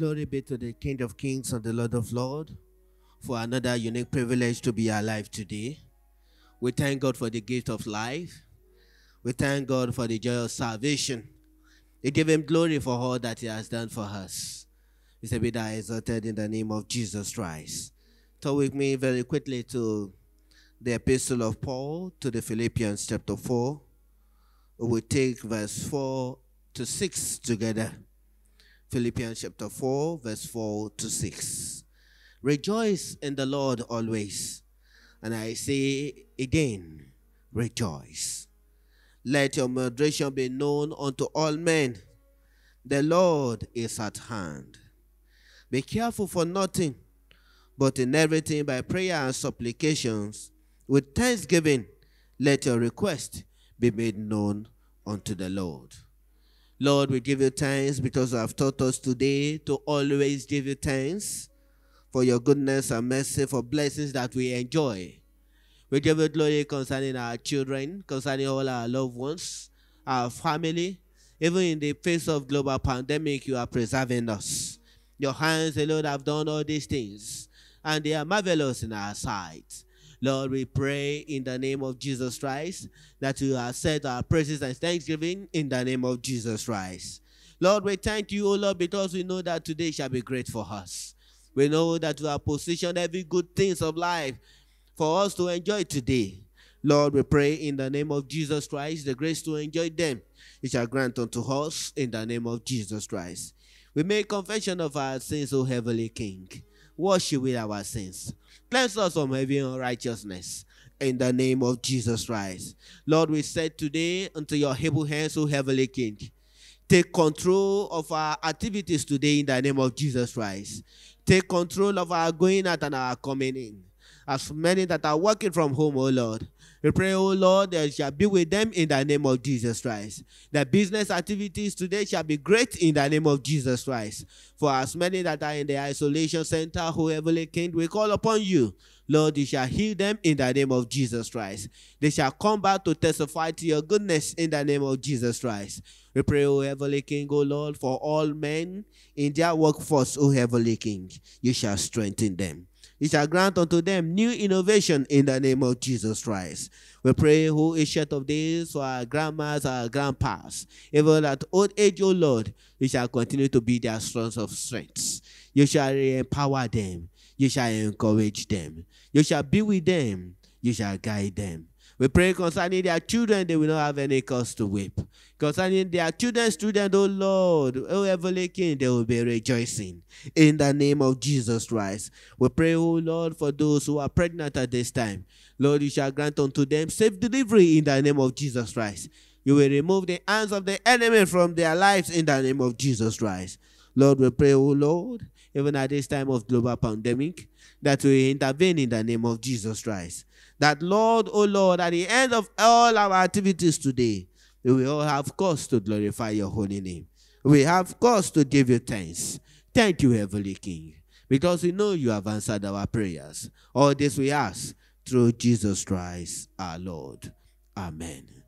Glory be to the King of Kings and the Lord of Lords for another unique privilege to be alive today. We thank God for the gift of life. We thank God for the joy of salvation. We give Him glory for all that He has done for us. We say, Be thou exalted in the name of Jesus Christ. Turn with me very quickly to the Epistle of Paul to the Philippians, chapter 4. We will take verse 4 to 6 together. Philippians chapter 4, verse 4 to 6. Rejoice in the Lord always. And I say again, rejoice. Let your moderation be known unto all men. The Lord is at hand. Be careful for nothing, but in everything by prayer and supplications, with thanksgiving, let your request be made known unto the Lord. Lord, we give you thanks because you have taught us today to always give you thanks for your goodness and mercy, for blessings that we enjoy. We give you glory concerning our children, concerning all our loved ones, our family. Even in the face of global pandemic, you are preserving us. Your hands the Lord, have done all these things, and they are marvelous in our sight. Lord, we pray in the name of Jesus Christ that you have said our praises and thanksgiving in the name of Jesus Christ. Lord, we thank you, O Lord, because we know that today shall be great for us. We know that you have positioned every good things of life for us to enjoy today. Lord, we pray in the name of Jesus Christ, the grace to enjoy them. It shall grant unto us in the name of Jesus Christ. We make confession of our sins, O Heavenly King wash away our sins. Cleanse us from every unrighteousness. In the name of Jesus Christ. Lord, we said today unto your able hands, O heavenly King, take control of our activities today in the name of Jesus Christ. Take control of our going out and our coming in as many that are working from home, O Lord. We pray, O Lord, that shall be with them in the name of Jesus Christ. Their business activities today shall be great in the name of Jesus Christ. For as many that are in the isolation center, whoever heavenly king, we call upon you. Lord, you shall heal them in the name of Jesus Christ. They shall come back to testify to your goodness in the name of Jesus Christ. We pray, O Heavenly King, O Lord, for all men in their workforce, O Heavenly King, you shall strengthen them. He shall grant unto them new innovation in the name of Jesus Christ. We pray, who is short of days for our grandmas, our grandpas, even at old age, O oh Lord, you shall continue to be their source of strength. You shall empower them. You shall encourage them. You shall be with them. You shall guide them. We pray concerning their children, they will not have any cause to weep. Concerning their children, students, oh Lord, oh Heavenly King, they will be rejoicing. In the name of Jesus Christ, we pray, oh Lord, for those who are pregnant at this time. Lord, you shall grant unto them safe delivery in the name of Jesus Christ. You will remove the hands of the enemy from their lives in the name of Jesus Christ. Lord, we pray, oh Lord, even at this time of global pandemic, that we intervene in the name of Jesus Christ. That Lord, oh Lord, at the end of all our activities today, we will all have cause to glorify your holy name. We have cause to give you thanks. Thank you, Heavenly King, because we know you have answered our prayers. All this we ask through Jesus Christ our Lord. Amen.